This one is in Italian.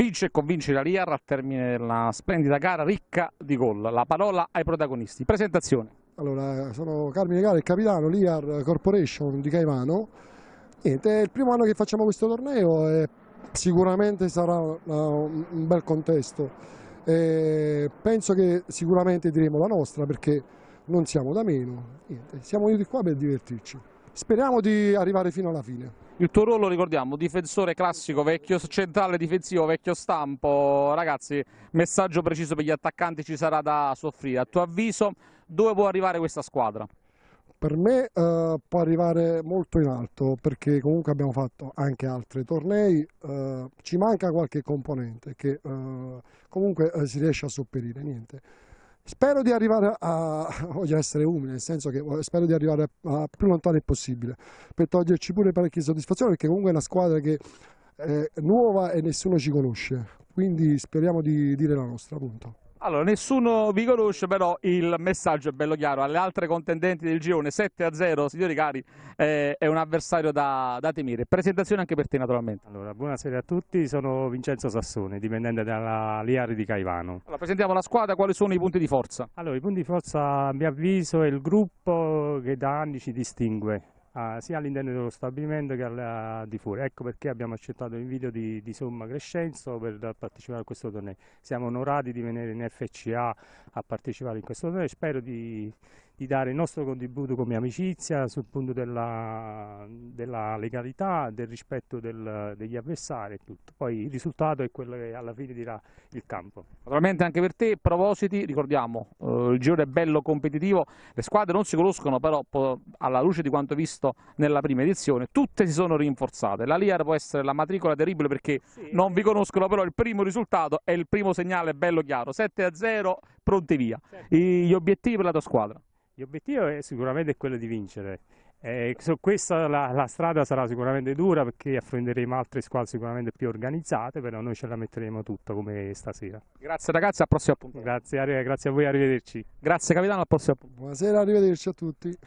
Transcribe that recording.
Vince e convince la Liar a termine della splendida gara ricca di gol. La parola ai protagonisti. Presentazione. Allora, sono Carmine Gara, il capitano Liar Corporation di Caivano. Niente, è il primo anno che facciamo questo torneo e sicuramente sarà un bel contesto. E penso che sicuramente diremo la nostra perché non siamo da meno. Niente, siamo venuti qua per divertirci. Speriamo di arrivare fino alla fine. Il tuo ruolo, ricordiamo, difensore classico, vecchio centrale difensivo, vecchio stampo. Ragazzi, messaggio preciso per gli attaccanti ci sarà da soffrire. A tuo avviso, dove può arrivare questa squadra? Per me eh, può arrivare molto in alto perché comunque abbiamo fatto anche altri tornei, eh, ci manca qualche componente che eh, comunque eh, si riesce a sopperire, niente. Spero di arrivare a, voglio essere umile, nel senso che spero di arrivare a, più lontano possibile, per toglierci pure parecchie soddisfazioni, perché comunque è una squadra che è eh, nuova e nessuno ci conosce, quindi speriamo di dire la nostra, appunto. Allora, nessuno vi conosce, però il messaggio è bello chiaro. Alle altre contendenti del girone 7-0, signori cari, eh, è un avversario da, da, temere. Presentazione anche per te, naturalmente. Allora, buonasera a tutti, sono Vincenzo Sassone, dipendente dalla Liari di Caivano. Allora, presentiamo la squadra, quali sono i punti di forza? Allora, i punti di forza, a mio avviso, è il gruppo che da anni ci distingue ah, sia all'interno dello stabilimento che al, di fuori. Ecco perché abbiamo accettato il video di, di Somma Crescenzo per partecipare a questo torneo. Siamo onorati di venire in FCA a partecipare in questo torneo e spero di di dare il nostro contributo come amicizia sul punto della, della legalità, del rispetto del, degli avversari e tutto. Poi il risultato è quello che alla fine dirà il campo. Naturalmente anche per te, Provositi, ricordiamo, eh, il giro è bello competitivo, le squadre non si conoscono però alla luce di quanto visto nella prima edizione, tutte si sono rinforzate. La LIAR può essere la matricola terribile perché sì, non vi conoscono, però il primo risultato è il primo segnale bello chiaro, 7-0, pronti via. Certo. I, gli obiettivi per la tua squadra? L'obiettivo eh, è sicuramente quello di vincere. Eh, questa la, la, strada sarà sicuramente dura perché affronteremo altre squadre sicuramente più organizzate, però noi ce la metteremo tutta come stasera. Grazie ragazzi, al prossimo appuntamento. Grazie, grazie a voi, arrivederci. Grazie capitano, al prossimo appuntamento. Buonasera, arrivederci a tutti.